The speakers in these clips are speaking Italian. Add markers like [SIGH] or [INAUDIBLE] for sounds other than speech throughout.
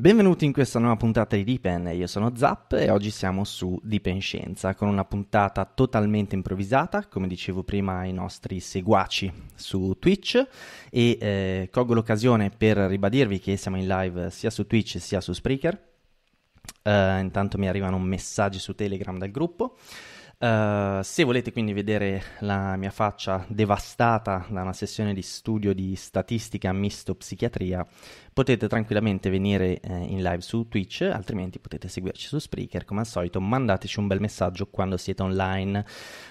Benvenuti in questa nuova puntata di Dipen, io sono Zap e oggi siamo su Dipen Scienza con una puntata totalmente improvvisata, come dicevo prima ai nostri seguaci su Twitch e eh, colgo l'occasione per ribadirvi che siamo in live sia su Twitch sia su Spreaker. Uh, intanto mi arrivano messaggi su Telegram dal gruppo. Eh, se volete quindi vedere la mia faccia devastata da una sessione di studio di statistica misto psichiatria, potete tranquillamente venire eh, in live su Twitch, altrimenti potete seguirci su Spreaker. Come al solito, mandateci un bel messaggio quando siete online.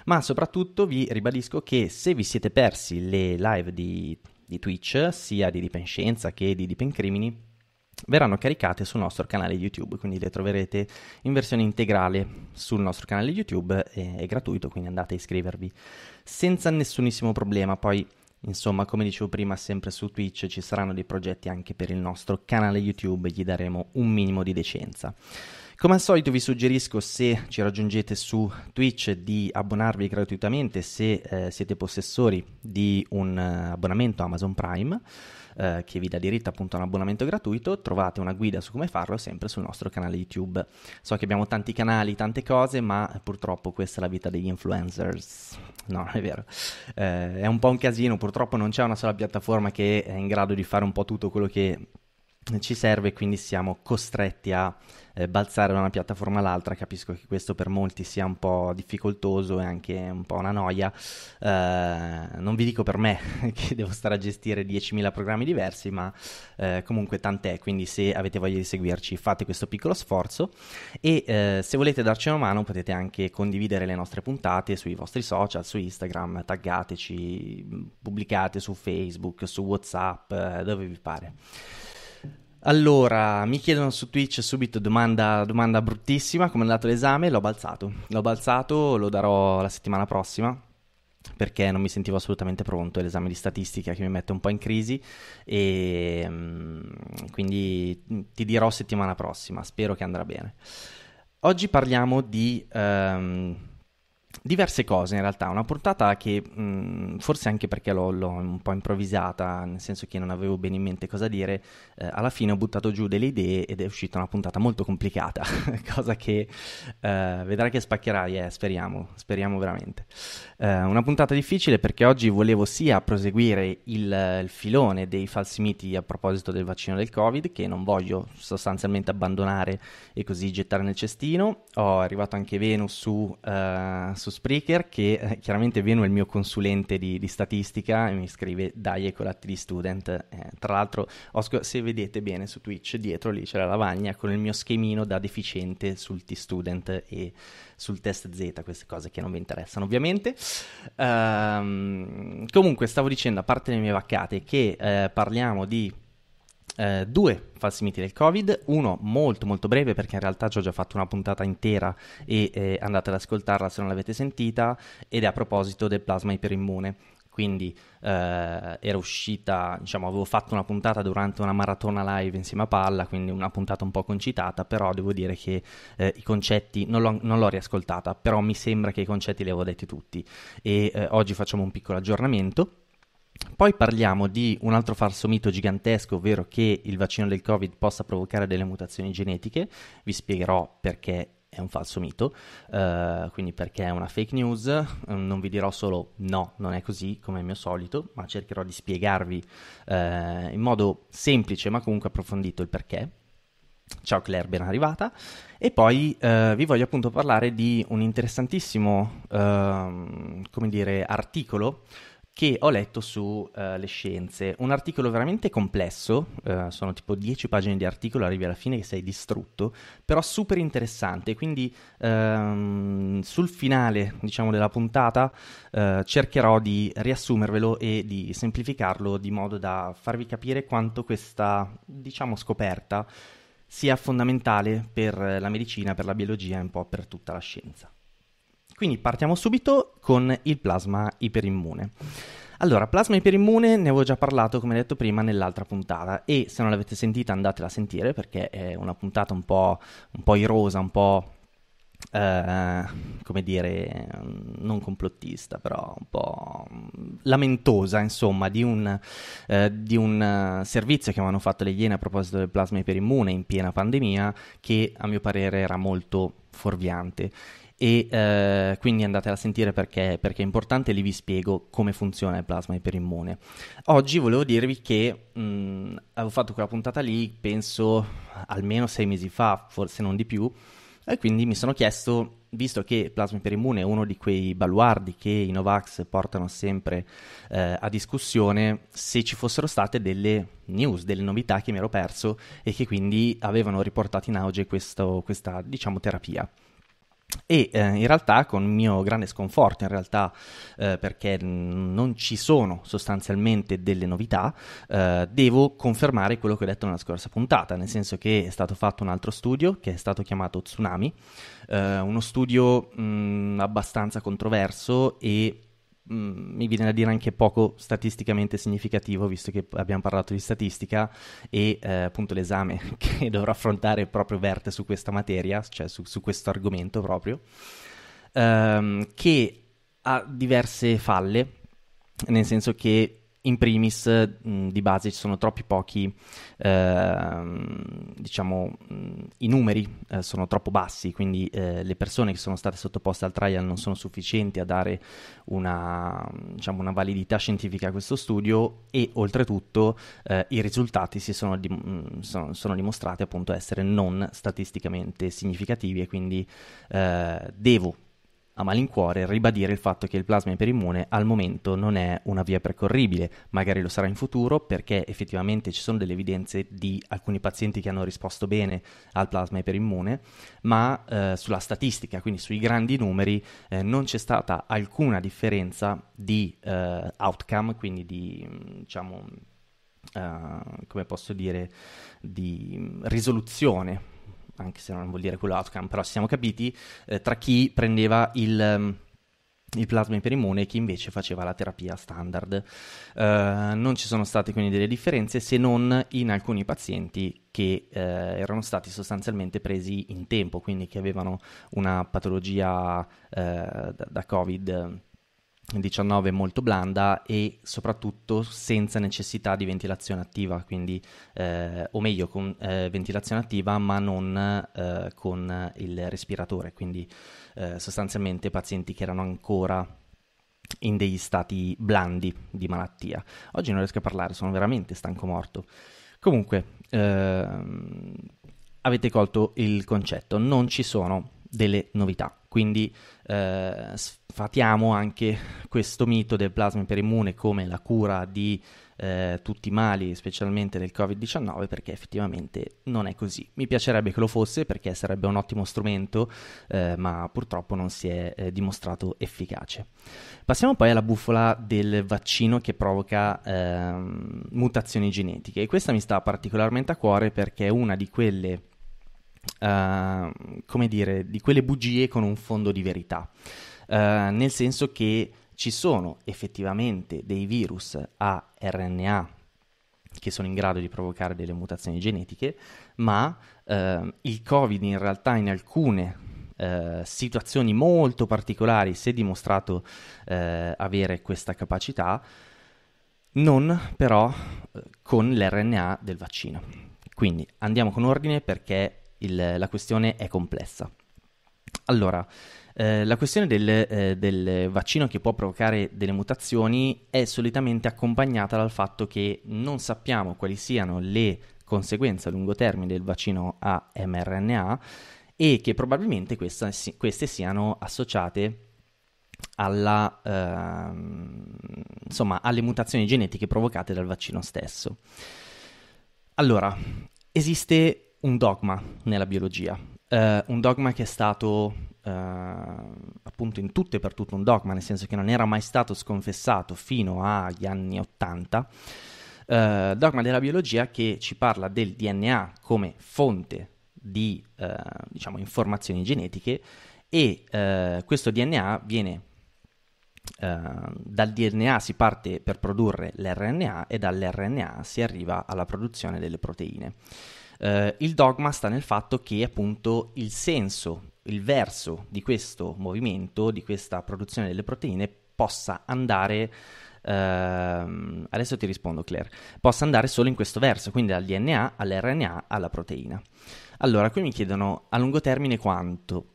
Ma soprattutto vi ribadisco che se vi siete persi le live di, di Twitch, sia di Dipenscienza che di Dipencrimini, verranno caricate sul nostro canale YouTube, quindi le troverete in versione integrale sul nostro canale YouTube, è, è gratuito, quindi andate a iscrivervi senza nessunissimo problema. Poi, insomma, come dicevo prima, sempre su Twitch ci saranno dei progetti anche per il nostro canale YouTube, gli daremo un minimo di decenza. Come al solito vi suggerisco se ci raggiungete su Twitch di abbonarvi gratuitamente se eh, siete possessori di un eh, abbonamento Amazon Prime eh, che vi dà diritto appunto a un abbonamento gratuito, trovate una guida su come farlo sempre sul nostro canale YouTube. So che abbiamo tanti canali, tante cose, ma purtroppo questa è la vita degli influencers. No, non è vero. Eh, è un po' un casino, purtroppo non c'è una sola piattaforma che è in grado di fare un po' tutto quello che ci serve quindi siamo costretti a eh, balzare da una piattaforma all'altra capisco che questo per molti sia un po' difficoltoso e anche un po' una noia eh, non vi dico per me [LAUGHS] che devo stare a gestire 10.000 programmi diversi ma eh, comunque tant'è quindi se avete voglia di seguirci fate questo piccolo sforzo e eh, se volete darci una mano potete anche condividere le nostre puntate sui vostri social su Instagram taggateci mm, pubblicate su Facebook su Whatsapp eh, dove vi pare allora, mi chiedono su Twitch subito domanda, domanda bruttissima, come è andato l'esame? L'ho balzato, l'ho balzato, lo darò la settimana prossima perché non mi sentivo assolutamente pronto, è l'esame di statistica che mi mette un po' in crisi e mm, quindi mm, ti dirò settimana prossima, spero che andrà bene. Oggi parliamo di... Um, diverse cose in realtà, una puntata che mh, mm, forse anche perché l'ho, l'ho, un po' improvvisata, nel senso che non avevo bene in mente cosa dire, eh, alla fine ho buttato giù delle idee ed è uscita una puntata molto complicata, [LAUGHS] cosa che eh, vedrai che spaccherai, eh, speriamo, speriamo veramente. Eh, una puntata difficile perché oggi volevo sia proseguire il, il filone dei falsi miti a proposito del vaccino del Covid, che non voglio sostanzialmente abbandonare e così gettare nel cestino, ho arrivato anche Venus su, eh, su Spreaker che eh, chiaramente Veno è il mio consulente di, di statistica e mi scrive dai colatti ecco di student. Eh, tra l'altro, Oscar, se vedete bene su Twitch, dietro lì c'è la lavagna con il mio schemino da deficiente sul T-Student e sul test Z, queste cose che non vi interessano ovviamente. Um, comunque, stavo dicendo, a parte le mie vaccate, che eh, parliamo di eh, due falsi miti del Covid, uno molto molto breve perché in realtà ci ho già fatto una puntata intera e eh, andate ad ascoltarla se non l'avete sentita ed è a proposito del plasma iperimmune. Quindi eh, era uscita, diciamo, avevo fatto una puntata durante una maratona live insieme a Palla, quindi una puntata un po' concitata, però devo dire che eh, i concetti, non l'ho, non l'ho, riascoltata, però mi sembra che i concetti li avevo detti tutti e eh, oggi facciamo un piccolo aggiornamento poi parliamo di un altro falso mito gigantesco, ovvero che il vaccino del Covid possa provocare delle mutazioni genetiche. Vi spiegherò perché è un falso mito, uh, quindi perché è una fake news. Mm, non vi dirò solo no, non è così come al mio solito, ma cercherò di spiegarvi uh, in modo semplice ma comunque approfondito il perché. Ciao Claire, ben arrivata. E poi eh, vi voglio appunto parlare di un interessantissimo, eh, dire, articolo che ho letto sulle eh, uh, scienze, un articolo veramente complesso, uh, sono tipo 10 pagine di articolo, arrivi alla fine che sei distrutto, però super interessante, quindi um, sul finale diciamo, della puntata uh, cercherò di riassumervelo e di semplificarlo di modo da farvi capire quanto questa diciamo, scoperta sia fondamentale per la medicina, per la biologia e un po' per tutta la scienza. Quindi partiamo subito con il plasma iperimmune. Allora, plasma iperimmune ne avevo già parlato, come detto prima, nell'altra puntata e se non l'avete sentita andatela a sentire perché è una puntata un po', un po irosa, un po'... Eh, come dire, non complottista, però un po' lamentosa, insomma, di un, eh, di un servizio che avevano fatto le Iene a proposito del plasma iperimmune in piena pandemia, che a mio parere era molto fuorviante e eh, quindi andatela a sentire perché, perché, è importante e lì vi spiego come funziona il plasma iperimmune. Oggi volevo dirvi che mh, mm, avevo fatto quella puntata lì, penso almeno sei mesi fa, forse non di più, e quindi mi sono chiesto, visto che plasma iperimmune è uno di quei baluardi che i Novax portano sempre eh, a discussione, se ci fossero state delle news, delle novità che mi ero perso e che quindi avevano riportato in auge questo, questa, diciamo, terapia. E eh, in realtà con mio grande sconforto, in realtà eh, perché non ci sono sostanzialmente delle novità, eh, devo confermare quello che ho detto nella scorsa puntata, nel senso che è stato fatto un altro studio che è stato chiamato Tsunami, eh, uno studio mh, mm, abbastanza controverso e Mm, mi viene da dire anche poco statisticamente significativo, visto che abbiamo parlato di statistica e eh, appunto l'esame [LAUGHS] che dovrò affrontare proprio verte su questa materia, cioè su, su questo argomento proprio, ehm, che ha diverse falle, nel senso che in primis eh, di base ci sono troppi pochi, eh, diciamo, i numeri eh, sono troppo bassi, quindi eh, le persone che sono state sottoposte al trial non sono sufficienti a dare una, diciamo, una validità scientifica a questo studio e oltretutto eh, i risultati si sono, dim- sono, sono, dimostrati appunto essere non statisticamente significativi e quindi eh, devo a malincuore ribadire il fatto che il plasma iperimmune al momento non è una via percorribile, magari lo sarà in futuro perché effettivamente ci sono delle evidenze di alcuni pazienti che hanno risposto bene al plasma iperimmune, ma eh, sulla statistica, quindi sui grandi numeri, eh, non c'è stata alcuna differenza di eh, outcome, quindi di diciamo, eh, come posso dire, di risoluzione anche se non vuol dire quello outcome, però ci siamo capiti, eh, tra chi prendeva il... Um, il plasma iperimmune chi invece faceva la terapia standard. Uh, non ci sono state quindi delle differenze se non in alcuni pazienti che uh, erano stati sostanzialmente presi in tempo, quindi che avevano una patologia uh, da, da Covid 19 molto blanda e soprattutto senza necessità di ventilazione attiva, quindi, eh, o meglio, con eh, ventilazione attiva ma non eh, con il respiratore, quindi eh, sostanzialmente pazienti che erano ancora in degli stati blandi di malattia. Oggi non riesco a parlare, sono veramente stanco morto. Comunque, ehm, avete colto il concetto, non ci sono delle novità, quindi... Eh, fatiamo anche questo mito del plasma iperimmune come la cura di eh, tutti i mali, specialmente del Covid-19, perché effettivamente non è così. Mi piacerebbe che lo fosse perché sarebbe un ottimo strumento, eh, ma purtroppo non si è eh, dimostrato efficace. Passiamo poi alla bufola del vaccino che provoca ehm, mutazioni genetiche e questa mi sta particolarmente a cuore perché è una di quelle Uh, come dire, di quelle bugie con un fondo di verità. Eh, nel senso che ci sono effettivamente dei virus a RNA che sono in grado di provocare delle mutazioni genetiche, ma eh, il Covid in realtà in alcune eh, situazioni molto particolari, si è dimostrato eh, avere questa capacità, non però eh, con l'RNA del vaccino. Quindi andiamo con ordine perché il, la questione è complessa. Allora, eh, la questione del, eh, del, vaccino che può provocare delle mutazioni è solitamente accompagnata dal fatto che non sappiamo quali siano le conseguenze a lungo termine del vaccino a mRNA e che probabilmente questa, queste siano associate alla, ehm, insomma, alle mutazioni genetiche provocate dal vaccino stesso. Allora, esiste un dogma nella biologia Uh, un dogma che è stato uh, appunto in tutto e per tutto un dogma, nel senso che non era mai stato sconfessato fino agli anni 80. Uh, eh, dogma della biologia che ci parla del DNA come fonte di diciamo, informazioni genetiche e questo DNA viene dal DNA si parte per produrre l'RNA e dall'RNA si arriva alla produzione delle proteine. Eh, il dogma sta nel fatto che appunto il senso, il verso di questo movimento, di questa produzione delle proteine possa andare Uh, adesso ti rispondo, Claire. Possa andare solo in questo verso, quindi dal DNA all'RNA alla proteina. Allora, qui mi chiedono a lungo termine quanto?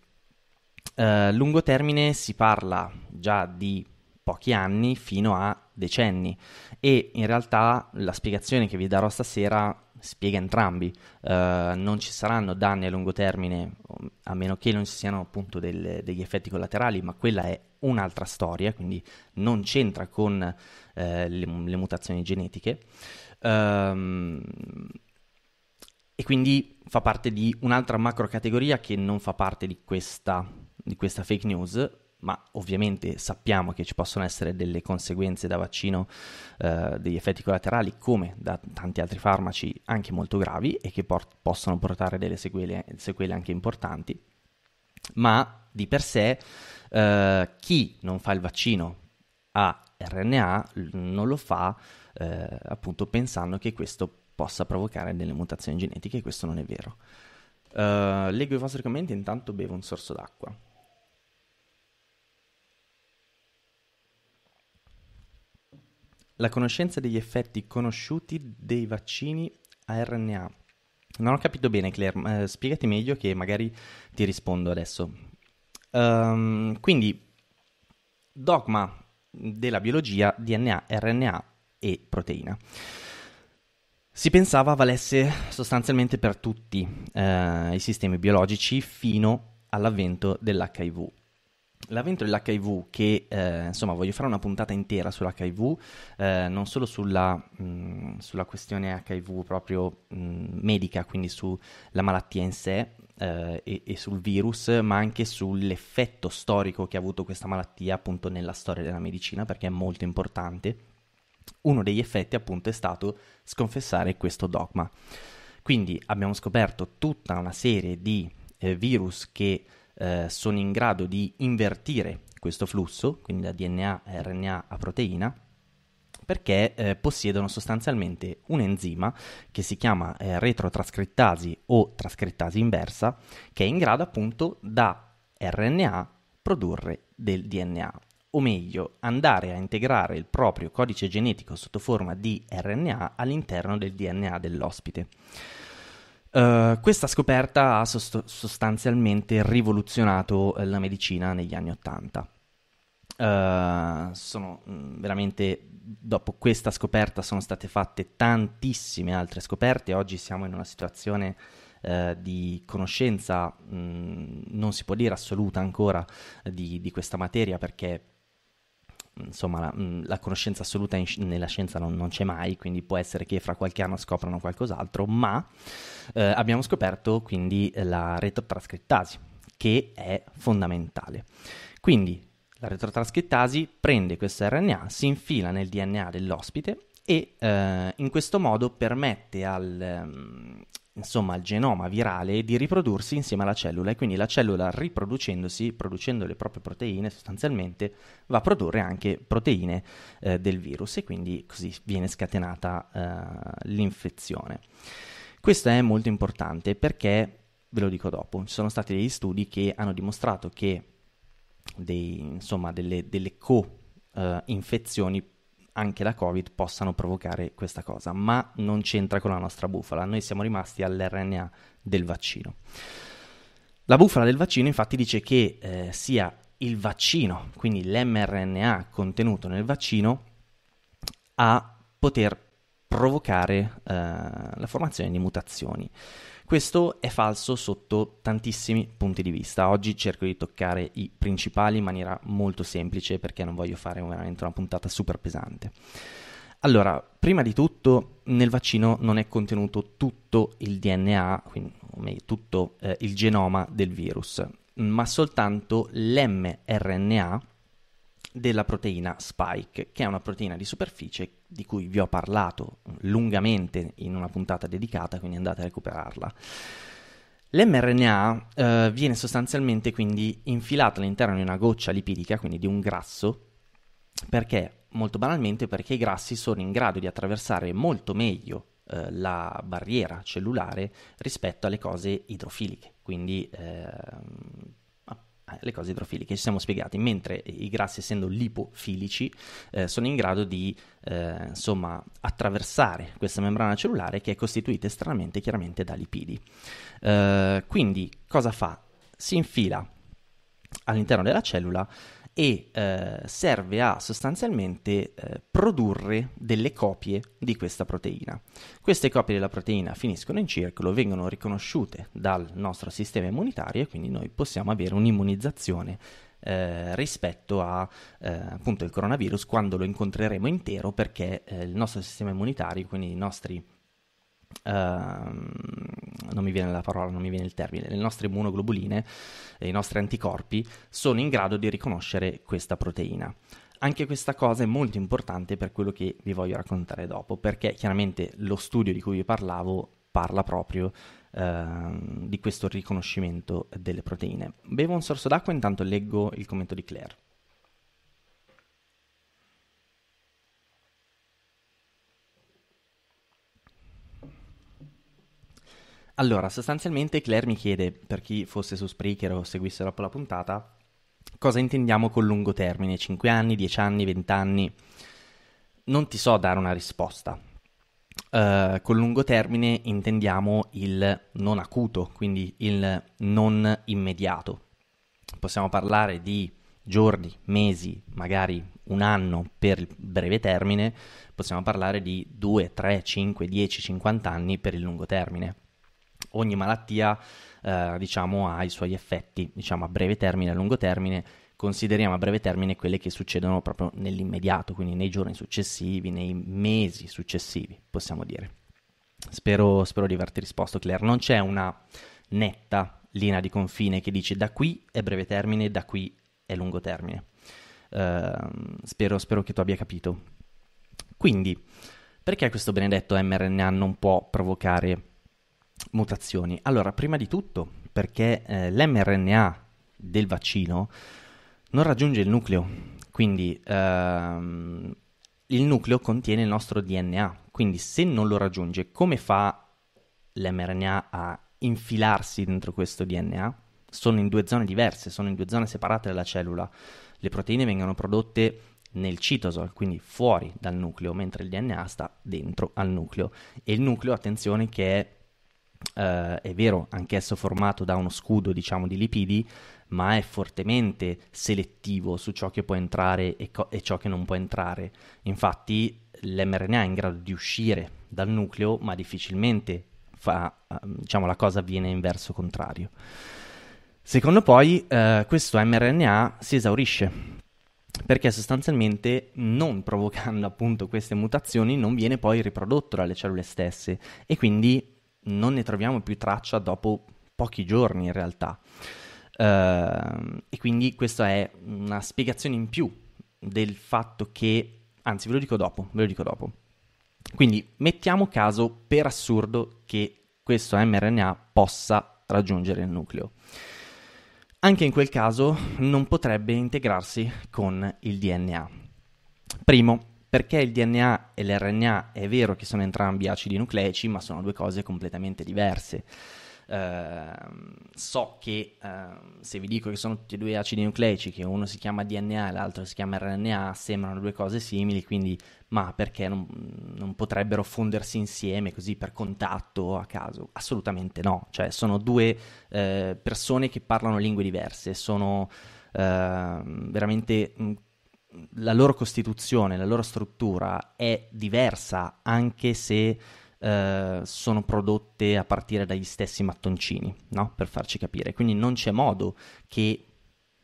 Eh, a uh, lungo termine si parla già di pochi anni fino a decenni e in realtà la spiegazione che vi darò stasera spiega entrambi, uh, non ci saranno danni a lungo termine a meno che non ci siano appunto del, degli effetti collaterali, ma quella è un'altra storia, quindi non c'entra con uh, le, le, mutazioni genetiche. Um, e quindi fa parte di un'altra macro categoria che non fa parte di questa, di questa fake news, ma ovviamente sappiamo che ci possono essere delle conseguenze da vaccino, eh, degli effetti collaterali come da tanti altri farmaci anche molto gravi e che por- possono portare delle sequele, sequele anche importanti, ma di per sé eh, chi non fa il vaccino a RNA non lo fa eh, appunto pensando che questo possa provocare delle mutazioni genetiche e questo non è vero. Eh, leggo i vostri commenti, intanto bevo un sorso d'acqua. la conoscenza degli effetti conosciuti dei vaccini a RNA. Non ho capito bene, Claire, eh, spiegati meglio che magari ti rispondo adesso. Um, quindi, dogma della biologia DNA, RNA e proteina. Si pensava valesse sostanzialmente per tutti eh, i sistemi biologici fino all'avvento dell'HIV. L'avvento dell'HIV, che eh, insomma voglio fare una puntata intera sull'HIV, eh, non solo sulla, mh, mm, sulla, questione HIV proprio mh, mm, medica, quindi sulla malattia in sé eh, e, e, sul virus, ma anche sull'effetto storico che ha avuto questa malattia appunto nella storia della medicina, perché è molto importante. Uno degli effetti appunto è stato sconfessare questo dogma. Quindi abbiamo scoperto tutta una serie di eh, virus che eh, sono in grado di invertire questo flusso, quindi da DNA a RNA a proteina, perché eh, possiedono sostanzialmente un enzima che si chiama eh, retrotrascrittasi o trascrittasi inversa, che è in grado appunto da RNA produrre del DNA, o meglio andare a integrare il proprio codice genetico sotto forma di RNA all'interno del DNA dell'ospite. Uh, questa scoperta ha sost- sostanzialmente rivoluzionato eh, la medicina negli anni Ottanta. Uh, sono mm, veramente dopo questa scoperta sono state fatte tantissime altre scoperte. Oggi siamo in una situazione eh, di conoscenza, mh, mm, non si può dire assoluta ancora di, di, questa materia perché insomma, la, mm, la, conoscenza assoluta in, nella scienza non, non, c'è mai, quindi può essere che fra qualche anno scoprano qualcos'altro, ma eh, abbiamo scoperto quindi la retrotrascrittasi, che è fondamentale. Quindi la retrotrascrittasi prende questo RNA, si infila nel DNA dell'ospite e eh, in questo modo permette al, ehm, insomma, il genoma virale di riprodursi insieme alla cellula e quindi la cellula riproducendosi, producendo le proprie proteine sostanzialmente, va a produrre anche proteine eh, del virus e quindi così viene scatenata eh, l'infezione. Questo è molto importante perché, ve lo dico dopo, ci sono stati degli studi che hanno dimostrato che dei, insomma, delle, delle co-infezioni eh, anche la Covid possano provocare questa cosa, ma non c'entra con la nostra bufala, noi siamo rimasti all'RNA del vaccino. La bufala del vaccino infatti dice che eh, sia il vaccino, quindi l'mRNA contenuto nel vaccino, a poter provocare eh, la formazione di mutazioni. Questo è falso sotto tantissimi punti di vista. Oggi cerco di toccare i principali in maniera molto semplice perché non voglio fare veramente una puntata super pesante. Allora, prima di tutto, nel vaccino non è contenuto tutto il DNA, quindi meglio, tutto eh, il genoma del virus, ma soltanto l'mRNA della proteina spike, che è una proteina di superficie di cui vi ho parlato lungamente in una puntata dedicata, quindi andate a recuperarla. L'mRNA eh, viene sostanzialmente quindi infilato all'interno di una goccia lipidica, quindi di un grasso, perché molto banalmente perché i grassi sono in grado di attraversare molto meglio eh, la barriera cellulare rispetto alle cose idrofiliche, quindi eh, le cose idrofiliche, ci siamo spiegati, mentre i grassi essendo lipofilici eh, sono in grado di eh, insomma attraversare questa membrana cellulare che è costituita stranamente chiaramente da lipidi. Eh, quindi cosa fa? Si infila all'interno della cellula e eh, serve a sostanzialmente eh, produrre delle copie di questa proteina. Queste copie della proteina finiscono in circolo, vengono riconosciute dal nostro sistema immunitario e quindi noi possiamo avere un'immunizzazione eh, rispetto a eh, appunto il coronavirus quando lo incontreremo intero perché eh, il nostro sistema immunitario, quindi i nostri Uh, non mi viene la parola, non mi viene il termine, le nostre immunoglobuline, i nostri anticorpi sono in grado di riconoscere questa proteina. Anche questa cosa è molto importante per quello che vi voglio raccontare dopo, perché chiaramente lo studio di cui vi parlavo parla proprio uh, di questo riconoscimento delle proteine. Bevo un sorso d'acqua intanto leggo il commento di Claire. Allora, sostanzialmente Claire mi chiede, per chi fosse su Spreaker o seguisse dopo la puntata, cosa intendiamo con lungo termine, 5 anni, 10 anni, 20 anni. Non ti so dare una risposta. Uh, eh, con lungo termine intendiamo il non acuto, quindi il non immediato. Possiamo parlare di giorni, mesi, magari un anno per il breve termine, possiamo parlare di 2, 3, 5, 10, 50 anni per il lungo termine ogni malattia eh, diciamo, ha i suoi effetti diciamo, a breve termine e a lungo termine. Consideriamo a breve termine quelle che succedono proprio nell'immediato, quindi nei giorni successivi, nei mesi successivi, possiamo dire. Spero, spero di averti risposto, Claire. Non c'è una netta linea di confine che dice da qui è breve termine, da qui è lungo termine. Uh, spero, spero che tu abbia capito. Quindi, perché questo benedetto mRNA non può provocare mutazioni? Allora, prima di tutto perché eh, l'mRNA del vaccino non raggiunge il nucleo, quindi ehm, il nucleo contiene il nostro DNA, quindi se non lo raggiunge, come fa l'mRNA a infilarsi dentro questo DNA? Sono in due zone diverse, sono in due zone separate dalla cellula. Le proteine vengono prodotte nel citosol, quindi fuori dal nucleo, mentre il DNA sta dentro al nucleo. E il nucleo, attenzione, che è eh, è vero, anch'esso formato da uno scudo, diciamo, di lipidi, ma è fortemente selettivo su ciò che può entrare e, co- e ciò che non può entrare. Infatti l'mRNA è in grado di uscire dal nucleo, ma difficilmente fa, ehm, diciamo, la cosa avviene in verso contrario. Secondo poi, eh, questo mRNA si esaurisce perché sostanzialmente non provocando appunto queste mutazioni non viene poi riprodotto dalle cellule stesse e quindi non ne troviamo più traccia dopo pochi giorni in realtà. Uh, e quindi questa è una spiegazione in più del fatto che, anzi ve lo dico dopo, ve lo dico dopo. Quindi mettiamo caso per assurdo che questo mRNA possa raggiungere il nucleo. Anche in quel caso non potrebbe integrarsi con il DNA. Primo, perché il DNA e l'RNA è vero che sono entrambi acidi nucleici, ma sono due cose completamente diverse. Uh, so che uh, se vi dico che sono tutti e due acidi nucleici, che uno si chiama DNA e l'altro si chiama RNA, sembrano due cose simili, quindi ma perché non, non potrebbero fondersi insieme così per contatto a caso? Assolutamente no, cioè sono due uh, persone che parlano lingue diverse, sono ehm, veramente la loro costituzione, la loro struttura è diversa anche se eh, sono prodotte a partire dagli stessi mattoncini, no? per farci capire. Quindi non c'è modo che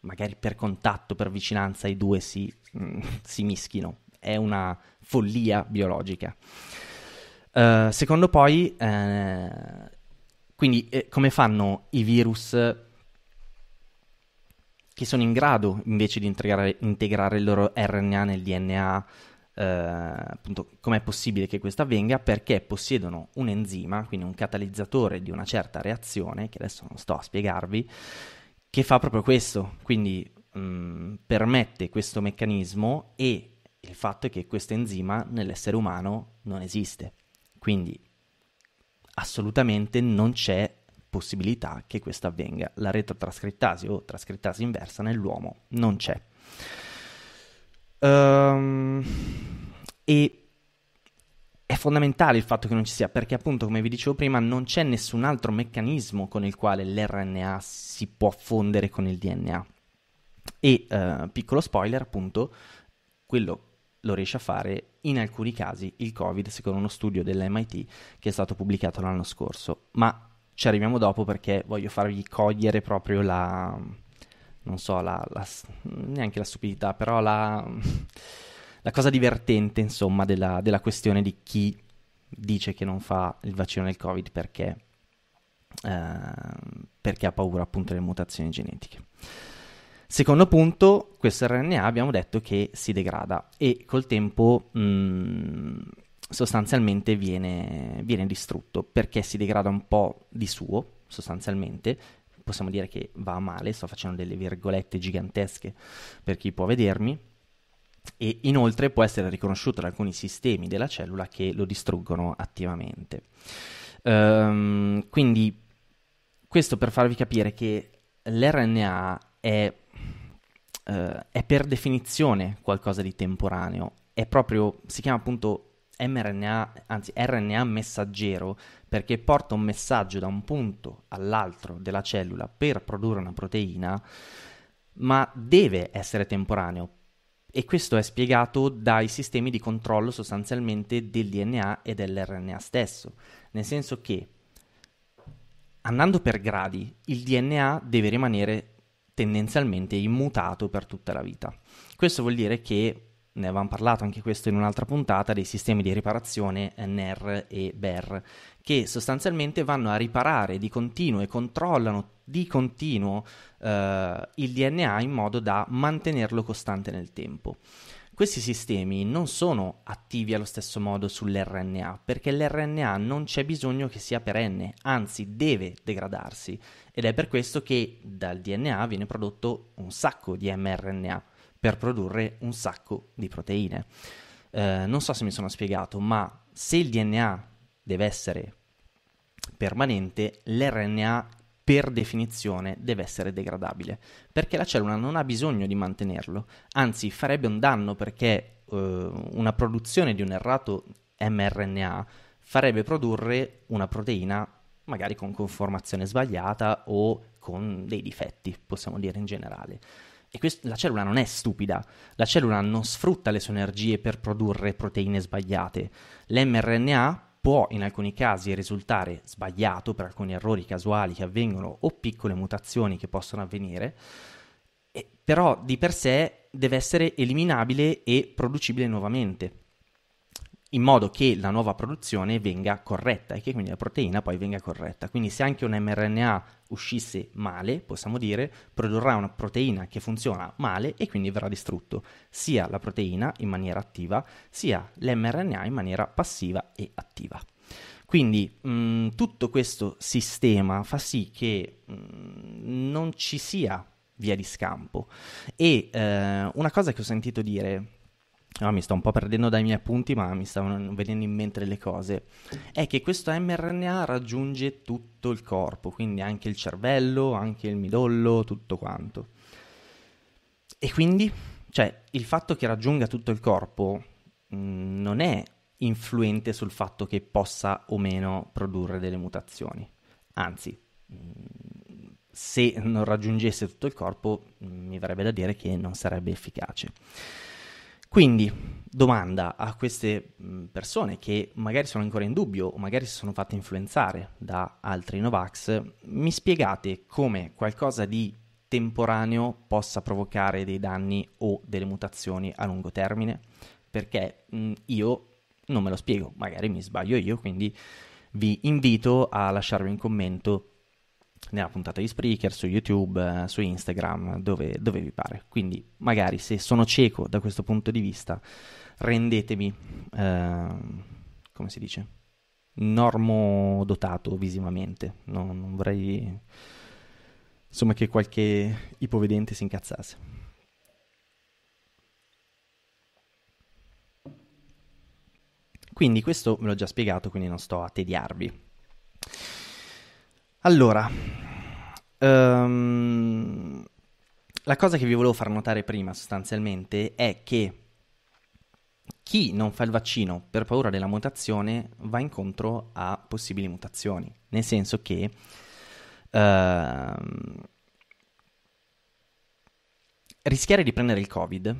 magari per contatto, per vicinanza i due si, mm, [LAUGHS] si mischino. È una follia biologica. Uh, secondo poi, eh, quindi eh, come fanno i virus che sono in grado invece di integrare, integrare il loro RNA nel DNA, eh, appunto com'è possibile che questo avvenga? Perché possiedono un enzima, quindi un catalizzatore di una certa reazione, che adesso non sto a spiegarvi, che fa proprio questo, quindi mh, mm, permette questo meccanismo e il fatto è che questo enzima nell'essere umano non esiste. Quindi assolutamente non c'è possibilità che questo avvenga. La retrotrascrittasi o trascrittasi inversa nell'uomo non c'è. Um, e è fondamentale il fatto che non ci sia, perché appunto, come vi dicevo prima, non c'è nessun altro meccanismo con il quale l'RNA si può fondere con il DNA. E uh, piccolo spoiler, appunto, quello lo riesce a fare in alcuni casi il Covid, secondo uno studio dell'MIT che è stato pubblicato l'anno scorso. Ma ci arriviamo dopo perché voglio farvi cogliere proprio la... non so, la, la, neanche la stupidità, però la, la cosa divertente, insomma, della, della questione di chi dice che non fa il vaccino del Covid perché Uh, perché ha paura appunto delle mutazioni genetiche. Secondo punto, questo RNA abbiamo detto che si degrada e col tempo mh, mm, sostanzialmente viene, viene distrutto perché si degrada un po' di suo, sostanzialmente, possiamo dire che va male, sto facendo delle virgolette gigantesche per chi può vedermi, e inoltre può essere riconosciuto da alcuni sistemi della cellula che lo distruggono attivamente. Um, quindi questo per farvi capire che l'RNA è, uh, è per definizione qualcosa di temporaneo, è proprio, si chiama appunto mRNA, anzi RNA messaggero perché porta un messaggio da un punto all'altro della cellula per produrre una proteina, ma deve essere temporaneo. E questo è spiegato dai sistemi di controllo sostanzialmente del DNA e dell'RNA stesso, nel senso che andando per gradi il DNA deve rimanere tendenzialmente immutato per tutta la vita. Questo vuol dire che ne avevamo parlato anche questo in un'altra puntata, dei sistemi di riparazione NER e BER, che sostanzialmente vanno a riparare di continuo e controllano di continuo eh, il DNA in modo da mantenerlo costante nel tempo. Questi sistemi non sono attivi allo stesso modo sull'RNA, perché l'RNA non c'è bisogno che sia perenne, anzi deve degradarsi, ed è per questo che dal DNA viene prodotto un sacco di mRNA per produrre un sacco di proteine. Eh, non so se mi sono spiegato, ma se il DNA deve essere permanente, l'RNA per definizione deve essere degradabile, perché la cellula non ha bisogno di mantenerlo, anzi farebbe un danno perché eh, una produzione di un errato mRNA farebbe produrre una proteina magari con conformazione sbagliata o con dei difetti, possiamo dire in generale. E quest- la cellula non è stupida, la cellula non sfrutta le sue energie per produrre proteine sbagliate. L'mRNA può in alcuni casi risultare sbagliato per alcuni errori casuali che avvengono o piccole mutazioni che possono avvenire, però di per sé deve essere eliminabile e producibile nuovamente in modo che la nuova produzione venga corretta e che quindi la proteina poi venga corretta. Quindi se anche un mRNA uscisse male, possiamo dire, produrrà una proteina che funziona male e quindi verrà distrutto sia la proteina in maniera attiva, sia l'mRNA in maniera passiva e attiva. Quindi mh, mm, tutto questo sistema fa sì che mh, mm, non ci sia via di scampo e eh, una cosa che ho sentito dire No, ah, mi sto un po' perdendo dai miei appunti, ma mi stavano venendo in mente le cose. È che questo mRNA raggiunge tutto il corpo, quindi anche il cervello, anche il midollo, tutto quanto. E quindi, cioè, il fatto che raggiunga tutto il corpo mh, mm, non è influente sul fatto che possa o meno produrre delle mutazioni. Anzi, mm, se non raggiungesse tutto il corpo, mm, mi verrebbe da dire che non sarebbe efficace. Quindi, domanda a queste persone che magari sono ancora in dubbio o magari si sono fatte influenzare da altri Novax, mi spiegate come qualcosa di temporaneo possa provocare dei danni o delle mutazioni a lungo termine? Perché mh, io non me lo spiego, magari mi sbaglio io, quindi vi invito a lasciarvi un commento nella puntata di Spreaker, su YouTube, eh, su Instagram, dove, dove, vi pare. Quindi magari se sono cieco da questo punto di vista, rendetemi, eh, come si dice, normodotato visivamente. No, non vorrei, insomma, che qualche ipovedente si incazzasse. Quindi questo ve l'ho già spiegato, quindi non sto a tediarvi. Allora, um, la cosa che vi volevo far notare prima sostanzialmente è che chi non fa il vaccino per paura della mutazione va incontro a possibili mutazioni, nel senso che uh, rischiare di prendere il Covid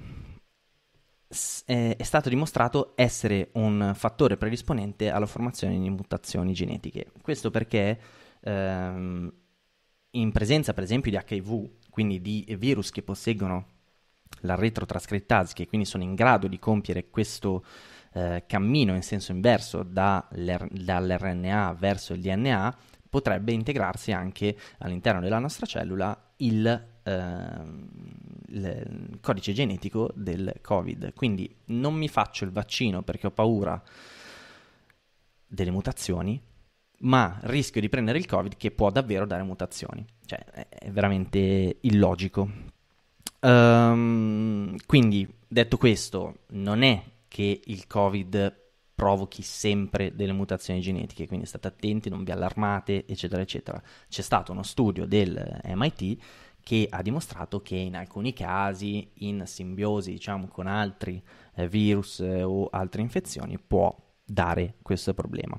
è stato dimostrato essere un fattore predisponente alla formazione di mutazioni genetiche. Questo perché ehm, in presenza per esempio di HIV, quindi di virus che posseggono la retrotrascrittasi, che quindi sono in grado di compiere questo eh, cammino in senso inverso dall'RNA verso il DNA, potrebbe integrarsi anche all'interno della nostra cellula il, eh, il codice genetico del Covid. Quindi non mi faccio il vaccino perché ho paura delle mutazioni, ma rischio di prendere il Covid che può davvero dare mutazioni. Cioè, è veramente illogico. Um, quindi, detto questo, non è che il Covid provochi sempre delle mutazioni genetiche, quindi state attenti, non vi allarmate, eccetera, eccetera. C'è stato uno studio del eh, MIT che ha dimostrato che in alcuni casi, in simbiosi, diciamo, con altri eh, virus eh, o altre infezioni, può dare questo problema.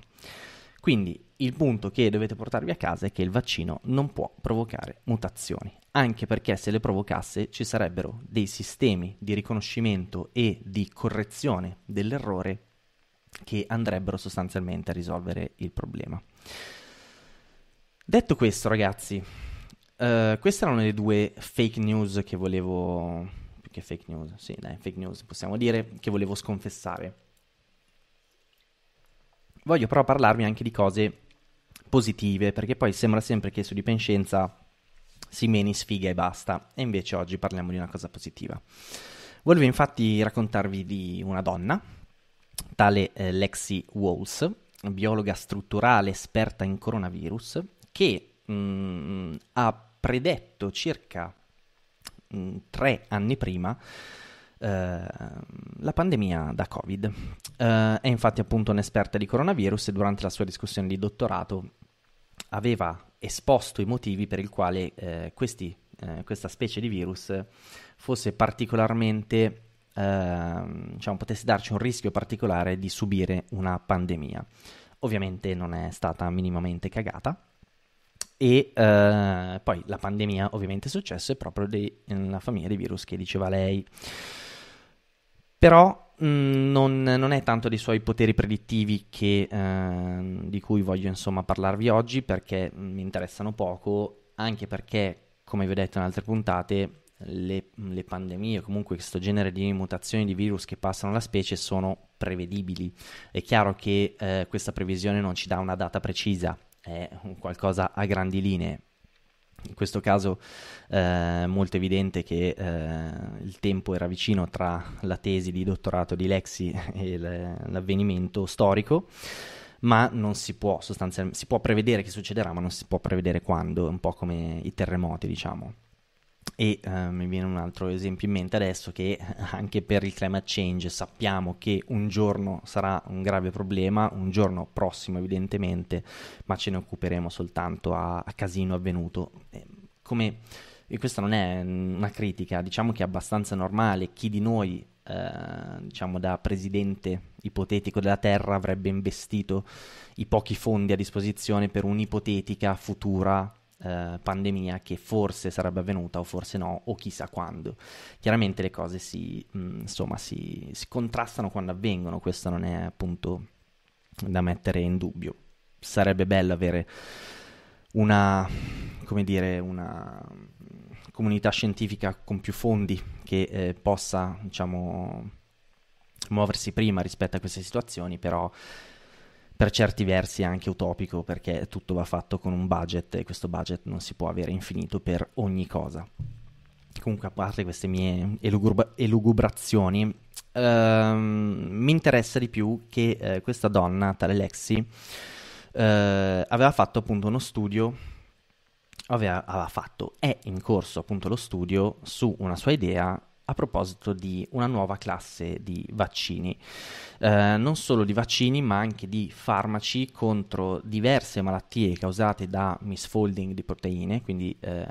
Quindi il punto che dovete portarvi a casa è che il vaccino non può provocare mutazioni, anche perché se le provocasse ci sarebbero dei sistemi di riconoscimento e di correzione dell'errore che andrebbero sostanzialmente a risolvere il problema. Detto questo, ragazzi, eh, queste erano le due fake news che volevo. Più che fake news, sì, dai, fake news possiamo dire che volevo sconfessare voglio però parlarvi anche di cose positive, perché poi sembra sempre che su Dipenscienza si meni sfiga e basta, e invece oggi parliamo di una cosa positiva. Volevo infatti raccontarvi di una donna, tale eh, Lexi Walls, biologa strutturale esperta in coronavirus, che mh, mm, ha predetto circa mh, mm, tre anni prima Ehm, la pandemia da Covid. è eh, infatti appunto un'esperta di coronavirus e durante la sua discussione di dottorato aveva esposto i motivi per il quale eh, questi, eh, questa specie di virus fosse particolarmente, eh, diciamo, potesse darci un rischio particolare di subire una pandemia. Ovviamente non è stata minimamente cagata. E eh, poi la pandemia ovviamente è successa è proprio dei, nella famiglia di virus che diceva lei però mh, mm, non, non, è tanto dei suoi poteri predittivi che, eh, di cui voglio insomma parlarvi oggi perché mm, mi interessano poco, anche perché, come vi ho detto in altre puntate, le, mm, le pandemie o comunque questo genere di mutazioni di virus che passano la specie sono prevedibili. È chiaro che eh, questa previsione non ci dà una data precisa, è qualcosa a grandi linee, in questo caso eh, molto evidente che eh, il tempo era vicino tra la tesi di dottorato di Lexi [LAUGHS] e l'avvenimento storico, ma non si può sostanzialmente, si può prevedere che succederà, ma non si può prevedere quando, un po' come i terremoti, diciamo. E eh, mi viene un altro esempio in mente adesso che eh, anche per il climate change sappiamo che un giorno sarà un grave problema, un giorno prossimo evidentemente, ma ce ne occuperemo soltanto a, a casino avvenuto. Eh, come, e questa non è mm, una critica, diciamo che è abbastanza normale chi di noi Uh, diciamo da presidente ipotetico della Terra avrebbe investito i pochi fondi a disposizione per un'ipotetica futura eh, pandemia che forse sarebbe avvenuta o forse no o chissà quando. Chiaramente le cose si, mh, mm, insomma, si, si contrastano quando avvengono, questo non è appunto da mettere in dubbio. Sarebbe bello avere una, come dire, una comunità scientifica con più fondi che eh, possa, diciamo, muoversi prima rispetto a queste situazioni, però per certi versi anche utopico perché tutto va fatto con un budget e questo budget non si può avere infinito per ogni cosa. Comunque, a parte queste mie elugubra- elugubrazioni, ehm, mi interessa di più che eh, questa donna, tale Lexi, eh, aveva fatto appunto uno studio, aveva, aveva fatto, è in corso appunto lo studio su una sua idea a proposito di una nuova classe di vaccini, eh, non solo di vaccini ma anche di farmaci contro diverse malattie causate da misfolding di proteine, quindi eh,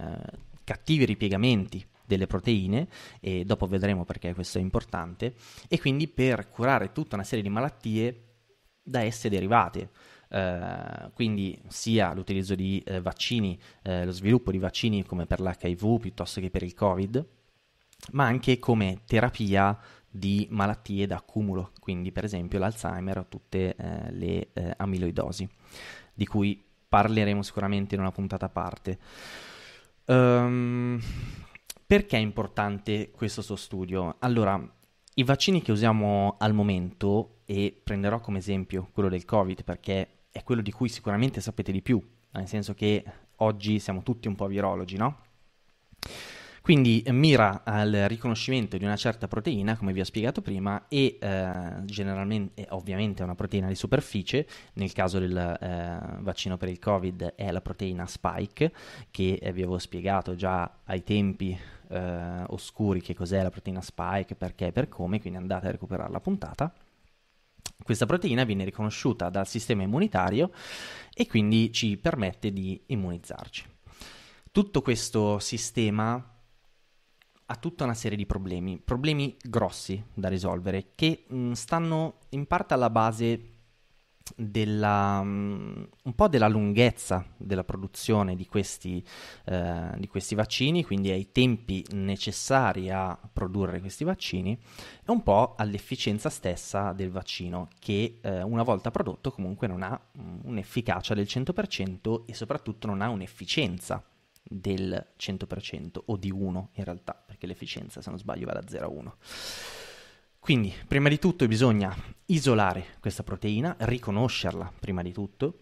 cattivi ripiegamenti delle proteine e dopo vedremo perché questo è importante e quindi per curare tutta una serie di malattie da esse derivate. Uh, quindi sia l'utilizzo di eh, vaccini, eh, lo sviluppo di vaccini come per l'HIV piuttosto che per il Covid, ma anche come terapia di malattie da accumulo, quindi per esempio l'Alzheimer o tutte eh, le eh, amiloidosi, di cui parleremo sicuramente in una puntata a parte. Um, perché è importante questo suo studio? Allora, i vaccini che usiamo al momento, e prenderò come esempio quello del Covid, perché è quello di cui sicuramente sapete di più, nel senso che oggi siamo tutti un po' virologi, no? Quindi eh, mira al riconoscimento di una certa proteina, come vi ho spiegato prima, e eh, generalmente, ovviamente è una proteina di superficie, nel caso del eh, vaccino per il Covid è la proteina Spike, che eh, vi avevo spiegato già ai tempi eh, oscuri che cos'è la proteina Spike, perché e per come, quindi andate a recuperare la puntata. Questa proteina viene riconosciuta dal sistema immunitario e quindi ci permette di immunizzarci. Tutto questo sistema ha tutta una serie di problemi, problemi grossi da risolvere, che mh, mm, stanno in parte alla base della, um, un po' della lunghezza della produzione di questi, eh, di questi, vaccini, quindi ai tempi necessari a produrre questi vaccini, e un po' all'efficienza stessa del vaccino, che eh, una volta prodotto comunque non ha mm, un'efficacia del 100% e soprattutto non ha un'efficienza del 100% o di 1 in realtà, perché l'efficienza se non sbaglio va da 0 a 1. Quindi, prima di tutto bisogna isolare questa proteina, riconoscerla prima di tutto,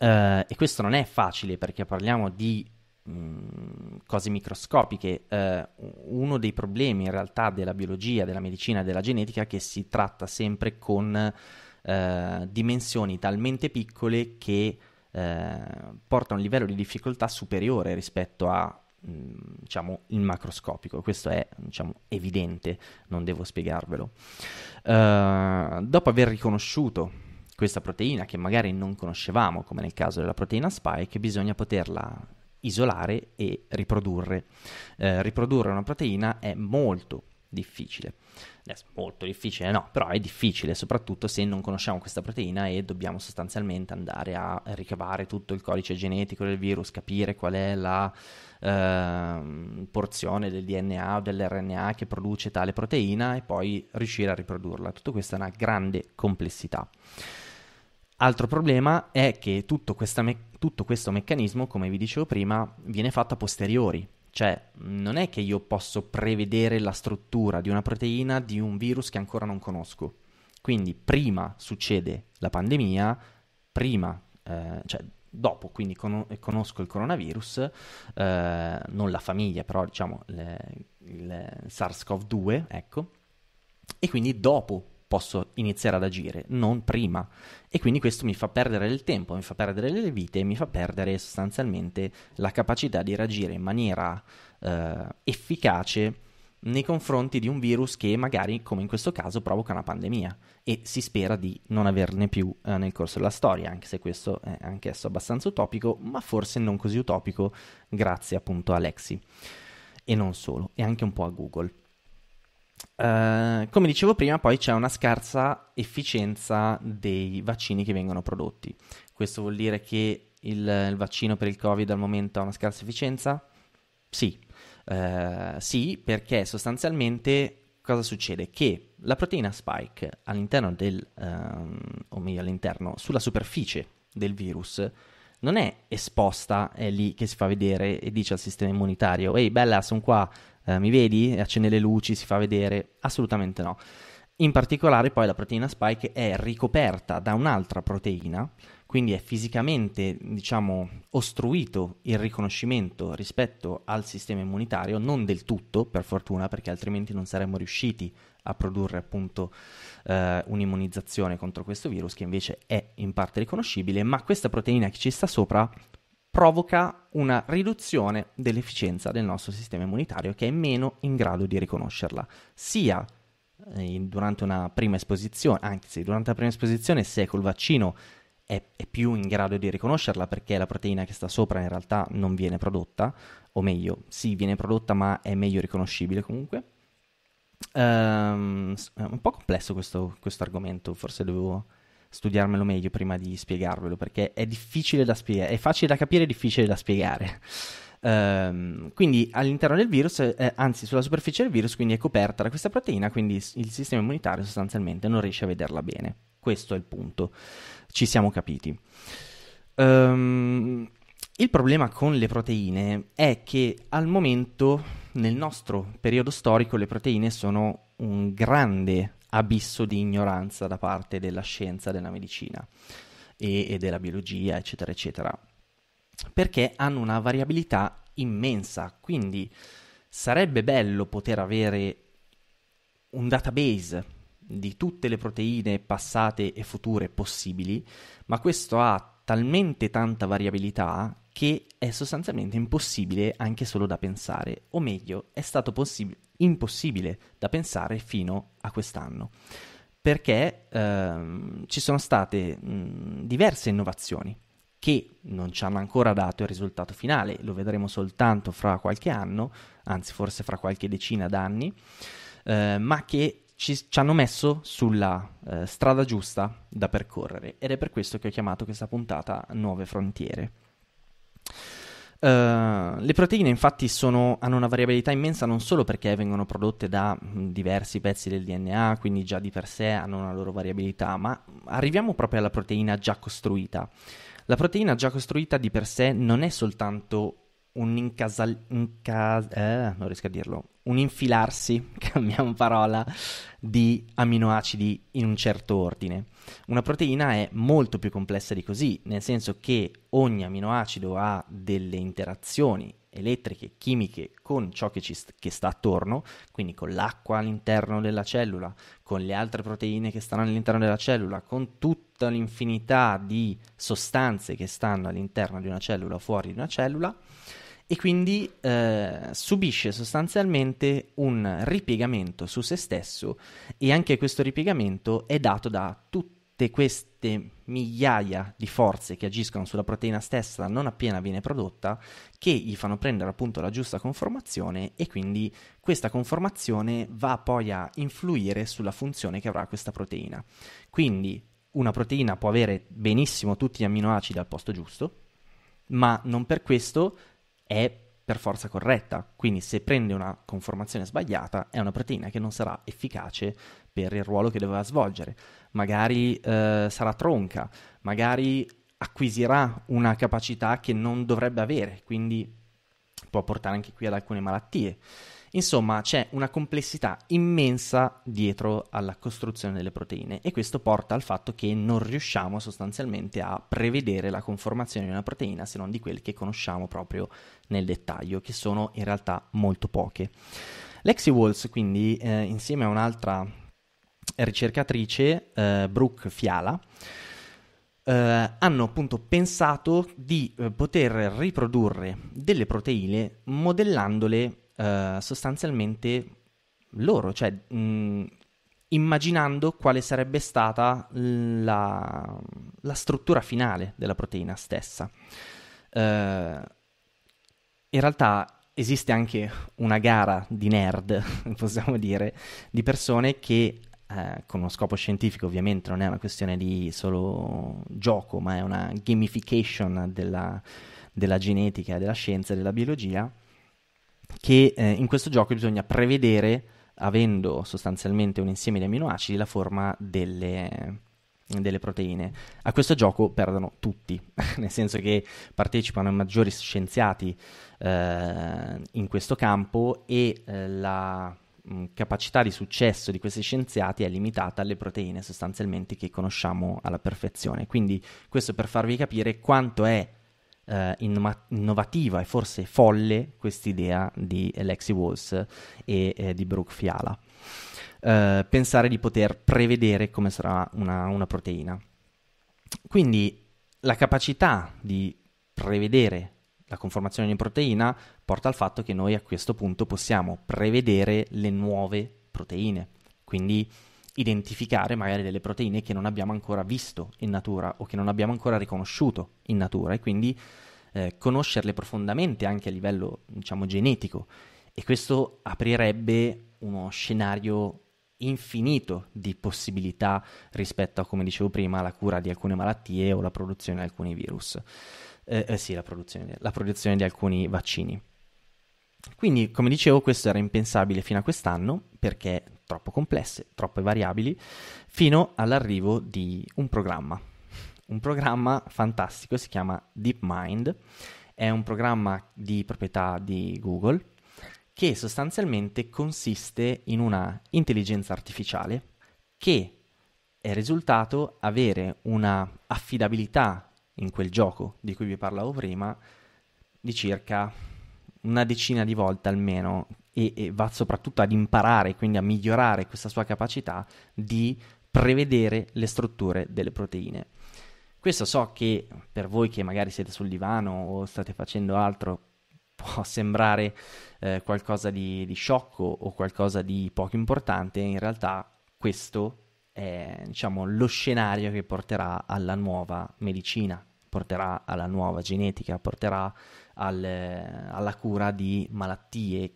eh, e questo non è facile perché parliamo di mm, cose microscopiche. Eh, uno dei problemi in realtà della biologia, della medicina, della genetica è che si tratta sempre con eh, dimensioni talmente piccole che eh, porta a un livello di difficoltà superiore rispetto a mm, diciamo il macroscopico questo è diciamo evidente non devo spiegarvelo uh, dopo aver riconosciuto questa proteina che magari non conoscevamo come nel caso della proteina spike bisogna poterla isolare e riprodurre uh, riprodurre una proteina è molto difficile adesso molto difficile no, però è difficile soprattutto se non conosciamo questa proteina e dobbiamo sostanzialmente andare a ricavare tutto il codice genetico del virus, capire qual è la eh, porzione del DNA o dell'RNA che produce tale proteina e poi riuscire a riprodurla. Tutto questo è una grande complessità. Altro problema è che tutto, me- tutto questo meccanismo, come vi dicevo prima, viene fatto a posteriori, cioè, non è che io posso prevedere la struttura di una proteina di un virus che ancora non conosco. Quindi prima succede la pandemia, prima, eh, cioè dopo, quindi con- conosco il coronavirus, eh, non la famiglia, però diciamo il eh, SARS-CoV-2, ecco, e quindi dopo posso iniziare ad agire, non prima. E quindi questo mi fa perdere del tempo, mi fa perdere le vite, e mi fa perdere sostanzialmente la capacità di reagire in maniera eh, efficace nei confronti di un virus che magari, come in questo caso, provoca una pandemia e si spera di non averne più eh, nel corso della storia, anche se questo è anch'esso abbastanza utopico, ma forse non così utopico grazie appunto a Lexi e non solo, e anche un po' a Google. Eh, come dicevo prima, poi c'è una scarsa efficienza dei vaccini che vengono prodotti. Questo vuol dire che il, il vaccino per il Covid al momento ha una scarsa efficienza? Sì, uh, sì, perché sostanzialmente cosa succede? Che la proteina spike all'interno del, uh, o meglio all'interno, sulla superficie del virus non è esposta, è lì che si fa vedere e dice al sistema immunitario, ehi bella, sono qua, eh, mi vedi, accende le luci, si fa vedere, assolutamente no. In particolare poi la proteina spike è ricoperta da un'altra proteina, quindi è fisicamente, diciamo, ostruito il riconoscimento rispetto al sistema immunitario, non del tutto, per fortuna, perché altrimenti non saremmo riusciti a produrre appunto eh, un'immunizzazione contro questo virus che invece è in parte riconoscibile, ma questa proteina che ci sta sopra provoca una riduzione dell'efficienza del nostro sistema immunitario che è meno in grado di riconoscerla, sia eh, durante una prima esposizione, anzi durante la prima esposizione se col vaccino è, è, più in grado di riconoscerla perché la proteina che sta sopra in realtà non viene prodotta, o meglio, sì viene prodotta ma è meglio riconoscibile comunque. Um, è un po' complesso questo, questo argomento, forse dovevo studiarmelo meglio prima di spiegarvelo perché è difficile da spiegare, è facile da capire, è difficile da spiegare. Um, quindi all'interno del virus, eh, anzi sulla superficie del virus, quindi è coperta da questa proteina, quindi il sistema immunitario sostanzialmente non riesce a vederla bene. Questo è il punto, ci siamo capiti. Um, il problema con le proteine è che al momento, nel nostro periodo storico, le proteine sono un grande abisso di ignoranza da parte della scienza, della medicina e, e della biologia, eccetera, eccetera, perché hanno una variabilità immensa, quindi sarebbe bello poter avere un database di tutte le proteine passate e future possibili, ma questo ha talmente tanta variabilità che è sostanzialmente impossibile anche solo da pensare, o meglio, è stato possibile impossibile da pensare fino a quest'anno, perché ehm, ci sono state mh, diverse innovazioni che non ci hanno ancora dato il risultato finale, lo vedremo soltanto fra qualche anno, anzi forse fra qualche decina d'anni, eh, ma che ci, ci, hanno messo sulla eh, strada giusta da percorrere ed è per questo che ho chiamato questa puntata Nuove Frontiere. Uh, le proteine infatti sono, hanno una variabilità immensa non solo perché vengono prodotte da mm, diversi pezzi del DNA, quindi già di per sé hanno una loro variabilità, ma arriviamo proprio alla proteina già costruita. La proteina già costruita di per sé non è soltanto un incasal... Inca- eh, non riesco a dirlo un infilarsi, [LAUGHS] cambiamo parola, di aminoacidi in un certo ordine. Una proteina è molto più complessa di così, nel senso che ogni aminoacido ha delle interazioni elettriche, chimiche con ciò che, ci st- che sta attorno, quindi con l'acqua all'interno della cellula, con le altre proteine che stanno all'interno della cellula, con tutta l'infinità di sostanze che stanno all'interno di una cellula o fuori di una cellula e quindi eh, subisce sostanzialmente un ripiegamento su se stesso e anche questo ripiegamento è dato da tutte queste migliaia di forze che agiscono sulla proteina stessa non appena viene prodotta che gli fanno prendere appunto la giusta conformazione e quindi questa conformazione va poi a influire sulla funzione che avrà questa proteina. Quindi una proteina può avere benissimo tutti gli amminoacidi al posto giusto, ma non per questo è per forza corretta, quindi se prende una conformazione sbagliata è una proteina che non sarà efficace per il ruolo che doveva svolgere, magari eh, sarà tronca, magari acquisirà una capacità che non dovrebbe avere, quindi può portare anche qui ad alcune malattie. Insomma, c'è una complessità immensa dietro alla costruzione delle proteine e questo porta al fatto che non riusciamo sostanzialmente a prevedere la conformazione di una proteina se non di quelle che conosciamo proprio nel dettaglio, che sono in realtà molto poche. Lexi Walls, quindi, eh, insieme a un'altra ricercatrice, eh, Brooke Fiala, eh, hanno appunto pensato di eh, poter riprodurre delle proteine modellandole eh, sostanzialmente loro, cioè mh, mm, immaginando quale sarebbe stata la, la, struttura finale della proteina stessa. Uh, in realtà esiste anche una gara di nerd, [LAUGHS] possiamo dire, di persone che eh, con uno scopo scientifico ovviamente non è una questione di solo gioco, ma è una gamification della, della genetica, della scienza e della biologia, che eh, in questo gioco bisogna prevedere, avendo sostanzialmente un insieme di aminoacidi, la forma delle, delle proteine. A questo gioco perdono tutti, [LAUGHS] nel senso che partecipano i maggiori scienziati eh, in questo campo e eh, la mm, capacità di successo di questi scienziati è limitata alle proteine sostanzialmente che conosciamo alla perfezione. Quindi questo per farvi capire quanto è eh, innoma- innovativa e forse folle quest'idea di Alexi Walls e eh, di Brooke Fiala. Eh, pensare di poter prevedere come sarà una, una proteina. Quindi la capacità di prevedere la conformazione di una proteina porta al fatto che noi a questo punto possiamo prevedere le nuove proteine. Quindi identificare magari delle proteine che non abbiamo ancora visto in natura o che non abbiamo ancora riconosciuto in natura e quindi eh, conoscerle profondamente anche a livello diciamo genetico e questo aprirebbe uno scenario infinito di possibilità rispetto a come dicevo prima la cura di alcune malattie o la produzione di alcuni virus eh, eh sì la produzione, la produzione di alcuni vaccini quindi, come dicevo, questo era impensabile fino a quest'anno perché troppo complesse, troppe variabili, fino all'arrivo di un programma. Un programma fantastico, si chiama DeepMind, è un programma di proprietà di Google che sostanzialmente consiste in una intelligenza artificiale che è risultato avere una affidabilità in quel gioco di cui vi parlavo prima di circa una decina di volte almeno e, e va soprattutto ad imparare, quindi a migliorare questa sua capacità di prevedere le strutture delle proteine. Questo so che per voi che magari siete sul divano o state facendo altro [LAUGHS] può sembrare eh, qualcosa di, di, sciocco o qualcosa di poco importante, in realtà questo è diciamo, lo scenario che porterà alla nuova medicina, porterà alla nuova genetica, porterà al, alla cura di malattie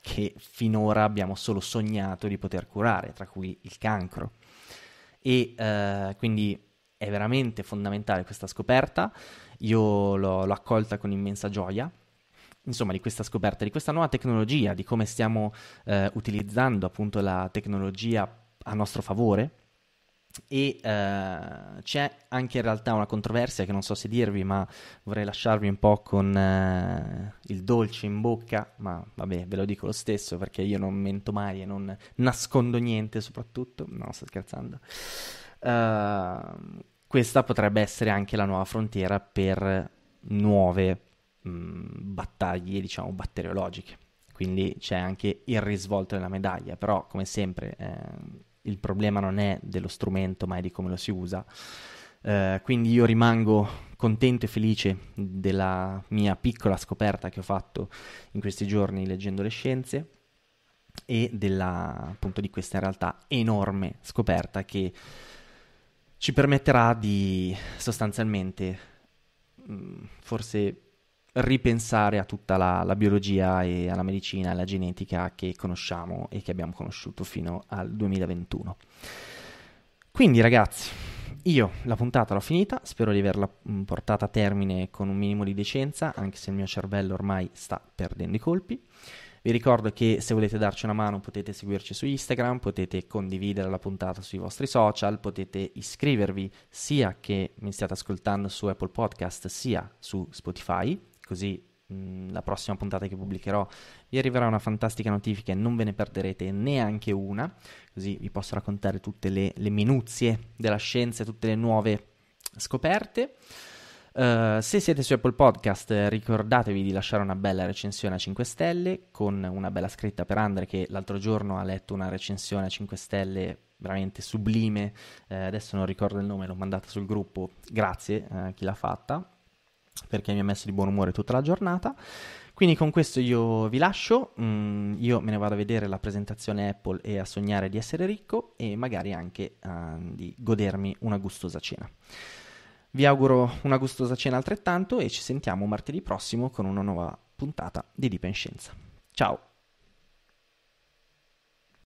che finora abbiamo solo sognato di poter curare, tra cui il cancro. E eh, quindi è veramente fondamentale questa scoperta, io l'ho, l'ho accolta con immensa gioia insomma, di questa scoperta, di questa nuova tecnologia, di come stiamo eh, utilizzando appunto la tecnologia a nostro favore e uh, c'è anche in realtà una controversia che non so se dirvi, ma vorrei lasciarvi un po' con uh, il dolce in bocca, ma vabbè, ve lo dico lo stesso perché io non mento mai e non nascondo niente soprattutto, no, sto scherzando. Uh, questa potrebbe essere anche la nuova frontiera per nuove mh, mm, battaglie, diciamo, batteriologiche. Quindi c'è anche il risvolto della medaglia, però come sempre... Eh, il problema non è dello strumento, ma è di come lo si usa. Eh, quindi io rimango contento e felice della mia piccola scoperta che ho fatto in questi giorni leggendo le scienze e della, appunto di questa in realtà enorme scoperta che ci permetterà di sostanzialmente mm, forse ripensare a tutta la, la, biologia e alla medicina e alla genetica che conosciamo e che abbiamo conosciuto fino al 2021. Quindi ragazzi, io la puntata l'ho finita, spero di averla mm, portata a termine con un minimo di decenza, anche se il mio cervello ormai sta perdendo i colpi. Vi ricordo che se volete darci una mano potete seguirci su Instagram, potete condividere la puntata sui vostri social, potete iscrivervi sia che mi stiate ascoltando su Apple Podcast sia su Spotify così mh, la prossima puntata che pubblicherò vi arriverà una fantastica notifica e non ve ne perderete neanche una, così vi posso raccontare tutte le, le minuzie della scienza e tutte le nuove scoperte. Uh, se siete su Apple Podcast ricordatevi di lasciare una bella recensione a 5 stelle con una bella scritta per Andre che l'altro giorno ha letto una recensione a 5 stelle veramente sublime, uh, adesso non ricordo il nome, l'ho mandata sul gruppo, grazie eh, a uh, chi l'ha fatta, perché mi ha messo di buon umore tutta la giornata. Quindi con questo io vi lascio, mm, io me ne vado a vedere la presentazione Apple e a sognare di essere ricco e magari anche uh, di godermi una gustosa cena. Vi auguro una gustosa cena altrettanto e ci sentiamo martedì prossimo con una nuova puntata di Dipenscienza. Ciao!